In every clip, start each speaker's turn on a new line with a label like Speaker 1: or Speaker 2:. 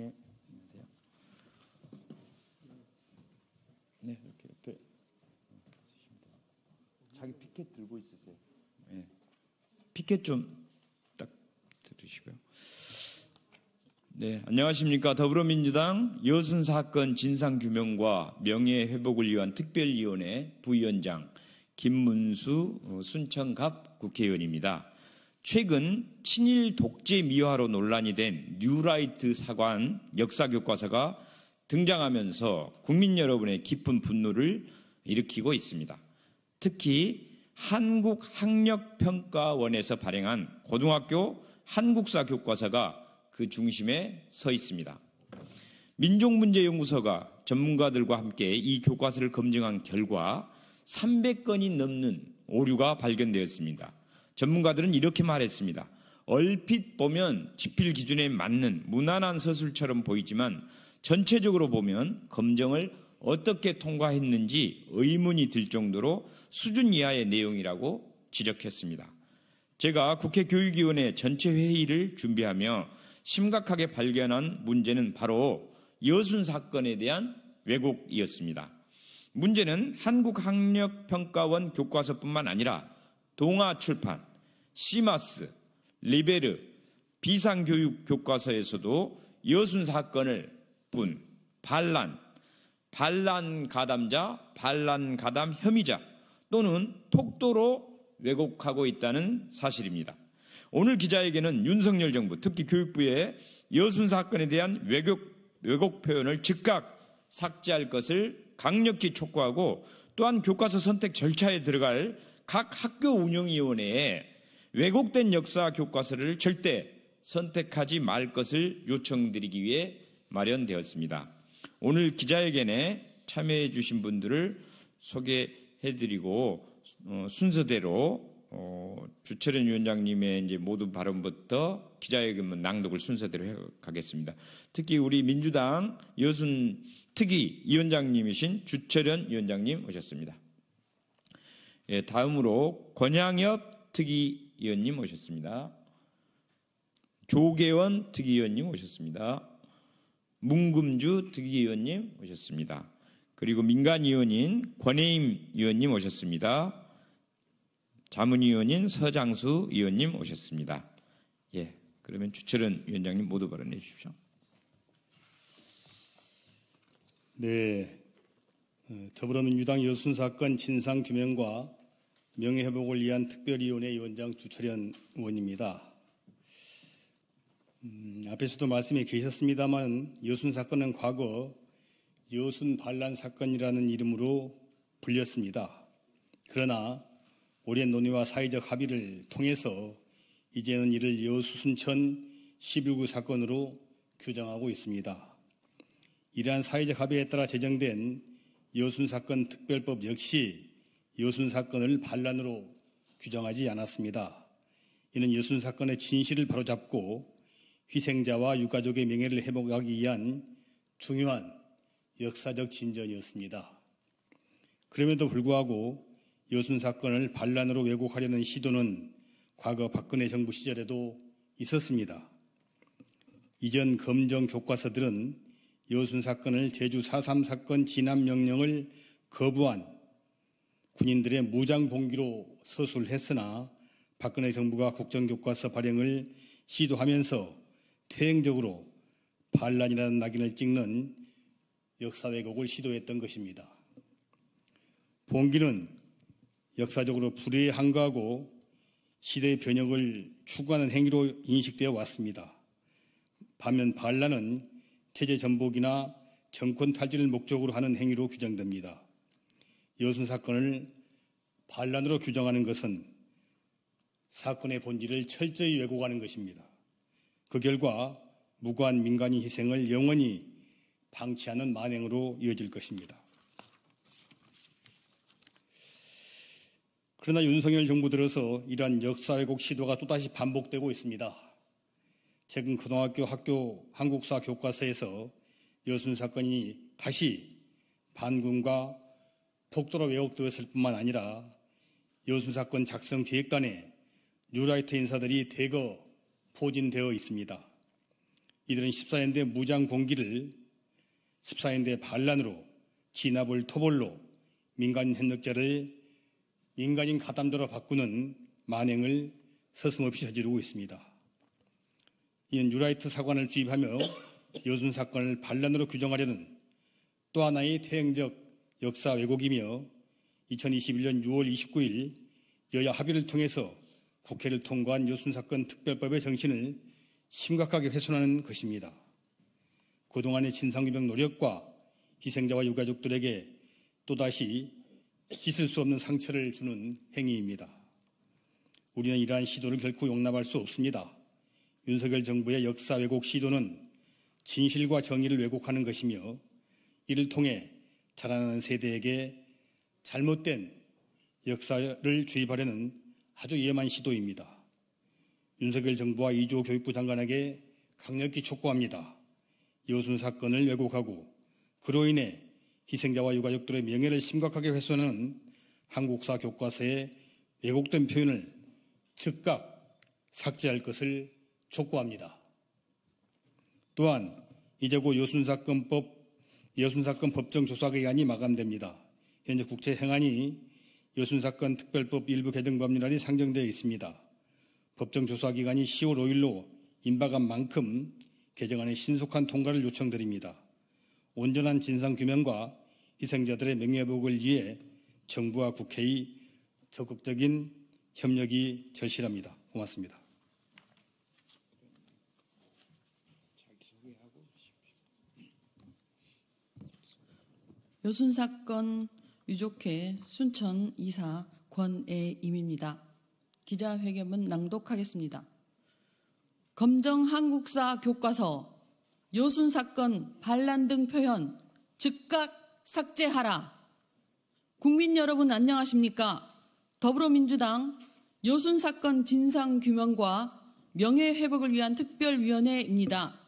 Speaker 1: 네, 안녕하세요. 네, 이렇게 옆에 있으시면 돼 자기 피켓 들고 있으세요. 네.
Speaker 2: 피켓 좀 딱 들으시고요. 네, 안녕하십니까. 더불어민주당 여순 사건 진상규명과 명예회복을 위한 특별위원회 부위원장 김문수 순천갑 국회의원입니다. 최근 친일 독재 미화로 논란이 된 뉴라이트 사관 역사 교과서가 등장하면서 국민 여러분의 깊은 분노를 일으키고 있습니다. 특히 한국학력평가원에서 발행한 고등학교 한국사 교과서가 그 중심에 서 있습니다. 민족문제연구소가 전문가들과 함께 이 교과서를 검증한 결과 300건이 넘는 오류가 발견되었습니다. 전문가들은 이렇게 말했습니다. 얼핏 보면 지필 기준에 맞는 무난한 서술처럼 보이지만 전체적으로 보면 검정을 어떻게 통과했는지 의문이 들 정도로 수준 이하의 내용이라고 지적했습니다. 제가 국회 교육위원회 전체 회의를 준비하며 심각하게 발견한 문제는 바로 여순 사건에 대한 왜곡이었습니다. 문제는 한국학력평가원 교과서뿐만 아니라 동아 출판, 시마스, 리베르, 비상교육 교과서에서도 여순 사건을 뿐, 반란, 반란 가담자, 반란 가담 혐의자 또는 폭도로 왜곡하고 있다는 사실입니다. 오늘 기자에게는 윤석열 정부, 특히 교육부의 여순 사건에 대한 왜곡, 왜곡 표현을 즉각 삭제할 것을 강력히 촉구하고 또한 교과서 선택 절차에 들어갈 각 학교 운영위원회에 왜곡된 역사 교과서를 절대 선택하지 말 것을 요청드리기 위해 마련되었습니다. 오늘 기자회견에 참여해 주신 분들을 소개해 드리고 어, 순서대로 어, 주철현 위원장님의 이제 모든 발언부터 기자회견문 낭독을 순서대로 해 가겠습니다. 특히 우리 민주당 여순 특위 위원장님이신 주철현 위원장님 오셨습니다. 예, 다음으로 권양엽 특위 위원님 오셨습니다. 조계원 특위위원님 오셨습니다. 문금주 특위위원님 오셨습니다. 그리고 민간위원인 권혜임 위원님 오셨습니다. 자문위원인 서장수 위원님 오셨습니다. 예, 그러면 주철은 위원장님 모두 발언해 주십시오.
Speaker 1: 네, 어, 더불어민주당 여순 사건 진상 규명과 명예회복을 위한 특별위원회 위원장 주철현 의원입니다. 음, 앞에서도 말씀이 계셨습니다만 여순 사건은 과거 여순 반란 사건이라는 이름으로 불렸습니다. 그러나 오랜 논의와 사회적 합의를 통해서 이제는 이를 여수순천 11구 사건으로 규정하고 있습니다. 이러한 사회적 합의에 따라 제정된 여순 사건 특별법 역시 여순 사건을 반란으로 규정하지 않았습니다. 이는 여순 사건의 진실을 바로잡고 희생자와 유가족의 명예를 회복하기 위한 중요한 역사적 진전이었습니다. 그럼에도 불구하고 여순 사건을 반란으로 왜곡하려는 시도는 과거 박근혜 정부 시절에도 있었습니다. 이전 검정 교과서들은 여순 사건을 제주 4.3 사건 진압 명령을 거부한 군인들의 무장 봉기로 서술했으나 박근혜 정부가 국정교과서 발행을 시도하면서 퇴행적으로 반란이라는 낙인을 찍는 역사 왜곡을 시도했던 것입니다. 봉기는 역사적으로 불의에 한가하고 시대의 변혁을 추구하는 행위로 인식되어 왔습니다. 반면 반란은 체제 전복이나 정권 탈진을 목적으로 하는 행위로 규정됩니다. 여순 사건을 반란으로 규정하는 것은 사건의 본질을 철저히 왜곡하는 것입니다. 그 결과 무고한 민간인 희생을 영원히 방치하는 만행으로 이어질 것입니다. 그러나 윤석열 정부 들어서 이러한 역사 왜곡 시도가 또다시 반복되고 있습니다. 최근 고등학교 학교 한국사 교과서에서 여순 사건이 다시 반군과 독도로 왜곡되었을 뿐만 아니라 여순 사건 작성 기획단에 뉴라이트 인사들이 대거 포진되어 있습니다. 이들은 14연대 무장 공기를 14연대 반란으로 진압을 토벌로 민간 협력자를 민간인 가담자로 바꾸는 만행을 서슴없이 저지르고 있습니다. 이는 뉴라이트 사관을 주입하며 여순 사건을 반란으로 규정하려는 또 하나의 태행적 역사 왜곡이며 2021년 6월 29일 여야 합의를 통해서 국회를 통과한 여순사건 특별법의 정신을 심각하게 훼손하는 것입니다. 그동안의 진상규명 노력과 희생자와 유가족들에게 또다시 씻을 수 없는 상처를 주는 행위입니다. 우리는 이러한 시도를 결코 용납할 수 없습니다. 윤석열 정부의 역사 왜곡 시도는 진실과 정의를 왜곡하는 것이며 이를 통해 자라는 세대에게 잘못된 역사를 주입하려는 아주 위험한 시도입니다. 윤석열 정부와 이주호 교육부 장관에게 강력히 촉구합니다. 여순 사건을 왜곡하고 그로 인해 희생자와 유가족들의 명예를 심각하게 훼손하는 한국사 교과서에 왜곡된 표현을 즉각 삭제할 것을 촉구합니다. 또한 이제고 여순사건법 여순 사건 법정 조사 기간이 마감됩니다. 현재 국회 행안이 여순 사건 특별법 일부 개정 법률안이 상정되어 있습니다. 법정 조사 기간이 10월 5일로 임박한 만큼 개정안의 신속한 통과를 요청드립니다. 온전한 진상 규명과 희생자들의 명예회복을 위해 정부와 국회의 적극적인 협력이 절실합니다. 고맙습니다.
Speaker 3: 여순 사건 유족회 순천 이사 권애임입니다. 기자회견문 낭독하겠습니다. 검정 한국사 교과서 여순 사건 반란 등 표현 즉각 삭제하라. 국민 여러분 안녕하십니까? 더불어민주당 여순 사건 진상 규명과 명예 회복을 위한 특별위원회입니다.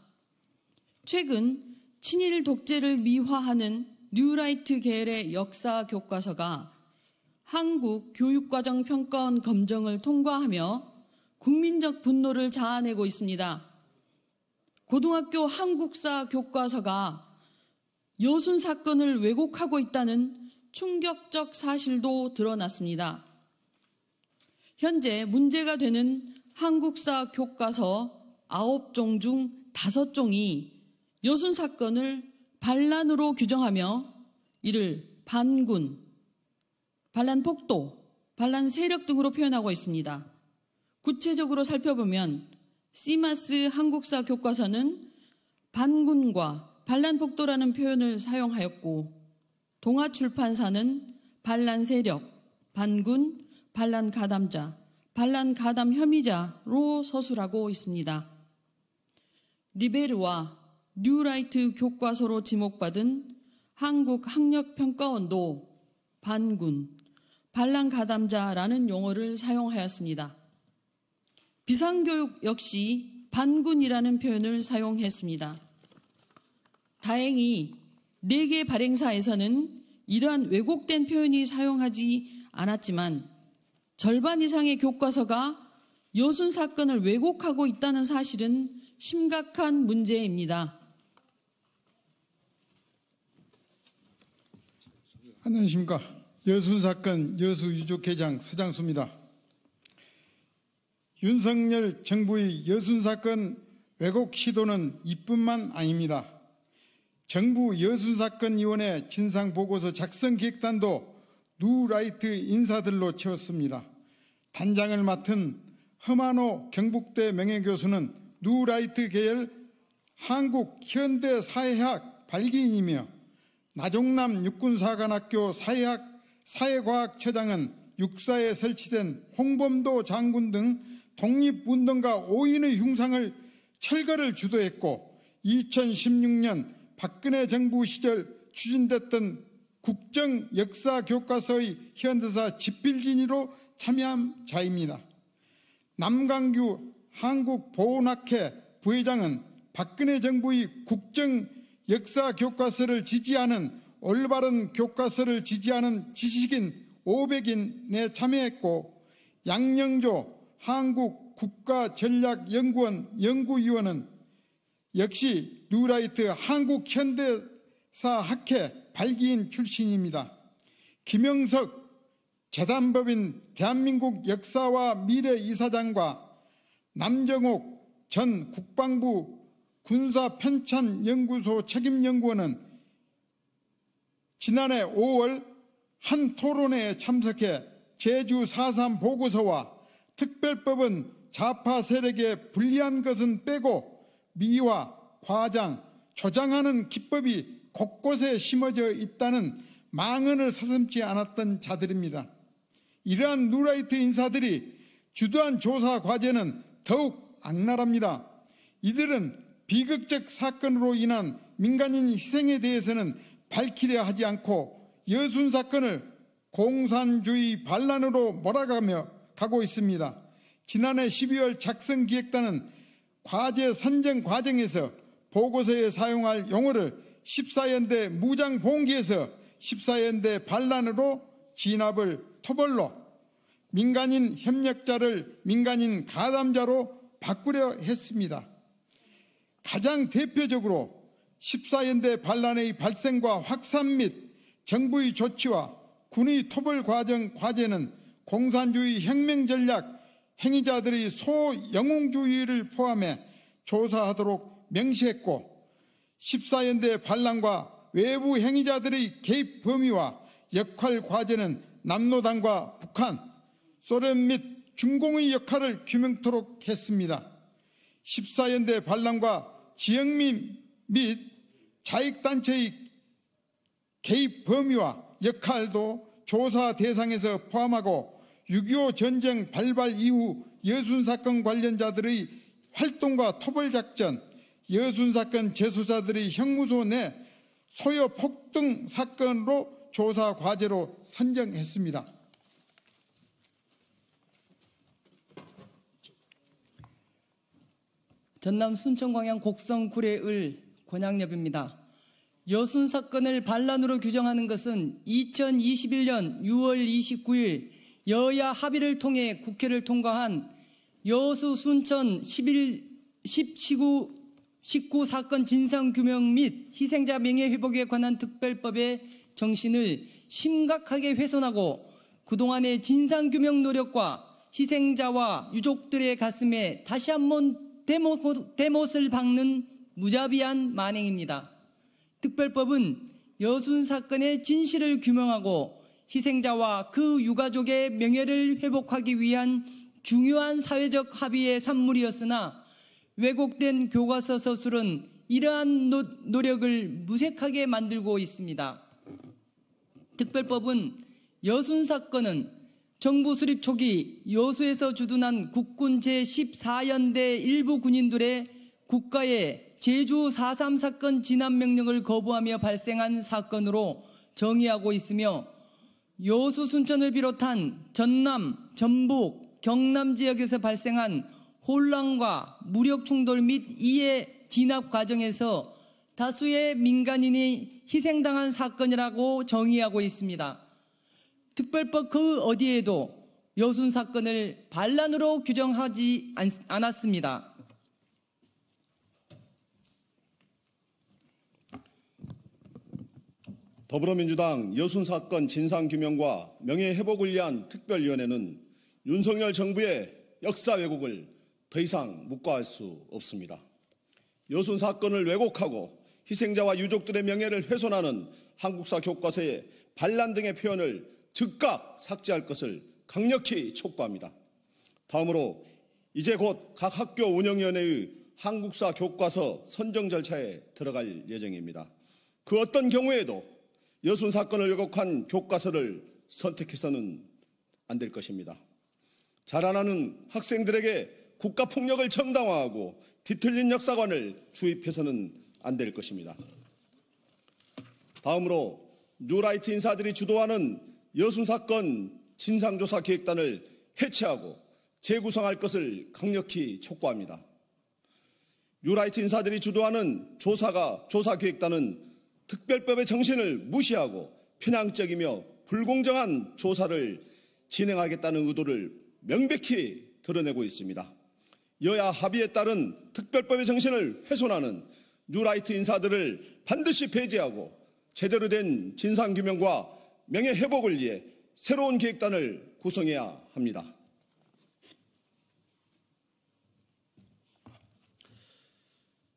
Speaker 3: 최근 친일 독재를 미화하는 뉴라이트 계열의 역사 교과서가 한국 교육과정 평가원 검정을 통과하며 국민적 분노를 자아내고 있습니다. 고등학교 한국사 교과서가 여순 사건을 왜곡하고 있다는 충격적 사실도 드러났습니다. 현재 문제가 되는 한국사 교과서 9종 중 5종이 여순 사건을 반란으로 규정하며 이를 반군, 반란 폭도, 반란 세력 등으로 표현하고 있습니다. 구체적으로 살펴보면 시마스 한국사 교과서는 반군과 반란 폭도라는 표현을 사용하였고 동아출판사는 반란 세력, 반군, 반란 가담자, 반란 가담 혐의자로 서술하고 있습니다. 리베르와 뉴라이트 교과서로 지목받은 한국 학력평가원도 반군, 반란가담자라는 용어를 사용하였습니다. 비상교육 역시 반군이라는 표현을 사용했습니다. 다행히 4개 발행사에서는 이러한 왜곡된 표현이 사용하지 않았지만 절반 이상의 교과서가 여순 사건을 왜곡하고 있다는 사실은 심각한 문제입니다.
Speaker 4: 안녕하십니까. 여순 사건 여수 유족회장 서장수입니다. 윤석열 정부의 여순 사건 왜곡 시도는 이뿐만 아닙니다. 정부 여순 사건 위원회 진상 보고서 작성 기획단도 누라이트 인사들로 채웠습니다. 단장을 맡은 허만호 경북대 명예교수는 누라이트 계열 한국 현대 사회학 발기인이며 나종남 육군사관학교 사회학 사회과학처장은 육사에 설치된 홍범도 장군 등 독립운동가 5인의 흉상을 철거를 주도했고 2016년 박근혜 정부 시절 추진됐던 국정 역사 교과서의 현대사 집필진으로 참여한 자입니다. 남강규 한국보훈학회 부회장은 박근혜 정부의 국정 역사 교과서를 지지하는 올바른 교과서를 지지하는 지식인 500인에 참여했고 양영조 한국 국가전략연구원 연구위원은 역시 뉴라이트 한국현대사 학회 발기인 출신입니다. 김영석 재단법인 대한민국 역사와 미래 이사장과 남정옥 전 국방부 군사 편찬 연구소 책임 연구원은 지난해 5월 한 토론회에 참석해 제주 4.3 보고서와 특별법은 좌파 세력에 불리한 것은 빼고 미화, 과장, 조장하는 기법이 곳곳에 심어져 있다는 망언을 서슴지 않았던 자들입니다. 이러한 누라이트 인사들이 주도한 조사 과제는 더욱 악랄합니다. 이들은 비극적 사건으로 인한 민간인 희생에 대해서는 밝히려 하지 않고 여순 사건을 공산주의 반란으로 몰아가며 가고 있습니다. 지난해 12월 작성 기획단은 과제 선정 과정에서 보고서에 사용할 용어를 14연대 무장 봉기에서 14연대 반란으로 진압을 토벌로 민간인 협력자를 민간인 가담자로 바꾸려 했습니다. 가장 대표적으로 14연대 반란의 발생과 확산 및 정부의 조치와 군의 토벌 과정 과제는 공산주의 혁명 전략 행위자들의 소영웅주의를 포함해 조사하도록 명시했고 14연대 반란과 외부 행위자들의 개입 범위와 역할 과제는 남노당과 북한, 소련 및 중공의 역할을 규명토록 했습니다. 14연대 반란과 지역민 및 자익단체의 개입 범위와 역할도 조사 대상에서 포함하고 6.25 전쟁 발발 이후 여순 사건 관련자들의 활동과 토벌작전, 여순 사건 재수사들의 형무소 내 소요 폭등 사건으로 조사 과제로 선정했습니다.
Speaker 5: 전남 순천 광양 곡성 구례 을 권양엽입니다. 여순 사건을 반란으로 규정하는 것은 2021년 6월 29일 여야 합의를 통해 국회를 통과한 여수 순천 11, 1 0 19 사건 진상규명 및 희생자 명예회복에 관한 특별법의 정신을 심각하게 훼손하고 그동안의 진상규명 노력과 희생자와 유족들의 가슴에 다시 한번 대못, 대못을 박는 무자비한 만행입니다. 특별법은 여순 사건의 진실을 규명하고 희생자와 그 유가족의 명예를 회복하기 위한 중요한 사회적 합의의 산물이었으나 왜곡된 교과서 서술은 이러한 노, 력을 무색하게 만들고 있습니다. 특별법은 여순 사건은 정부 수립 초기 여수에서 주둔한 국군 제14연대 일부 군인들의 국가의 제주 4.3 사건 진압 명령을 거부하며 발생한 사건으로 정의하고 있으며 여수 순천을 비롯한 전남, 전북, 경남 지역에서 발생한 혼란과 무력 충돌 및 이해 진압 과정에서 다수의 민간인이 희생당한 사건이라고 정의하고 있습니다. 특별법 그 어디에도 여순 사건을 반란으로 규정하지 않았습니다.
Speaker 6: 더불어민주당 여순 사건 진상규명과 명예회복을 위한 특별위원회는 윤석열 정부의 역사 왜곡을 더 이상 묵과할 수 없습니다. 여순 사건을 왜곡하고 희생자와 유족들의 명예를 훼손하는 한국사 교과서의 반란 등의 표현을 즉각 삭제할 것을 강력히 촉구합니다. 다음으로 이제 곧 각 학교 운영위원회의 한국사 교과서 선정 절차에 들어갈 예정입니다. 그 어떤 경우에도 여순 사건을 요곡한 교과서를 선택해서는 안 될 것입니다. 자라나는 학생들에게 국가폭력을 정당화하고 뒤틀린 역사관을 주입해서는 안 될 것입니다. 다음으로 뉴라이트 인사들이 주도하는 여순 사건 진상조사 기획단을 해체하고 재구성할 것을 강력히 촉구합니다. 유라이트 인사들이 주도하는 조사가 조사 기획단은 특별법의 정신을 무시하고 편향적이며 불공정한 조사를 진행하겠다는 의도를 명백히 드러내고 있습니다. 여야 합의에 따른 특별법의 정신을 훼손하는 뉴라이트 인사들을 반드시 배제하고 제대로 된 진상규명과 명예 회복을 위해 새로운 계획단을
Speaker 7: 구성해야 합니다.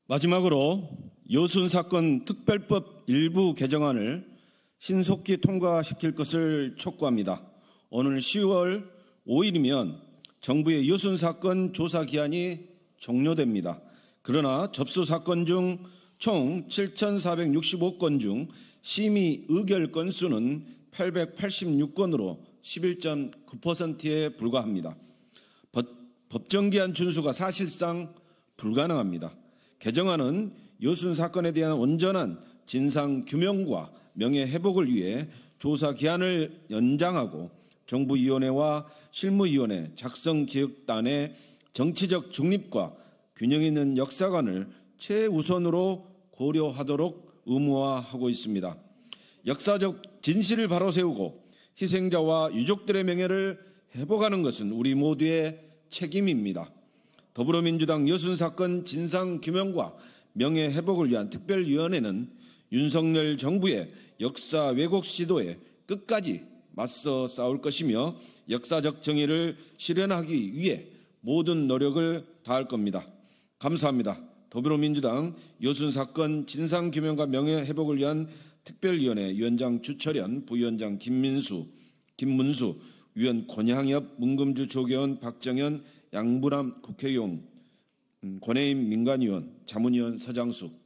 Speaker 7: 마지막으로 여순 사건 특별법 일부 개정안을 신속히 통과시킬 것을 촉구합니다. 오늘 10월 5일이면 정부의 여순 사건 조사 기한이 종료됩니다. 그러나 접수 사건 중 총 7,465건 중 심의 의결 건수는 886건으로 11.9%에 불과합니다. 법정기한 준수가 사실상 불가능합니다. 개정안은 요순 사건에 대한 온전한 진상 규명과 명예 회복을 위해 조사 기한을 연장하고 정부위원회와 실무위원회 작성기획단의 정치적 중립과 균형 있는 역사관을 최우선으로 고려하도록 의무화하고 있습니다. 역사적 진실을 바로 세우고 희생자와 유족들의 명예를 회복하는 것은 우리 모두의 책임입니다. 더불어민주당 여순 사건 진상 규명과 명예 회복을 위한 특별위원회는 윤석열 정부의 역사 왜곡 시도에 끝까지 맞서 싸울 것이며 역사적 정의를 실현하기 위해 모든 노력을 다할 겁니다. 감사합니다. 더불어민주당 여순 사건 진상 규명과 명예 회복을 위한 특별위원회 위원장 주철현, 부위원장 김민수, 김문수, 위원 권향엽, 문금주 조계원, 박정현, 양부람 국회의원, 음, 권해임 민간위원, 자문위원 서장숙,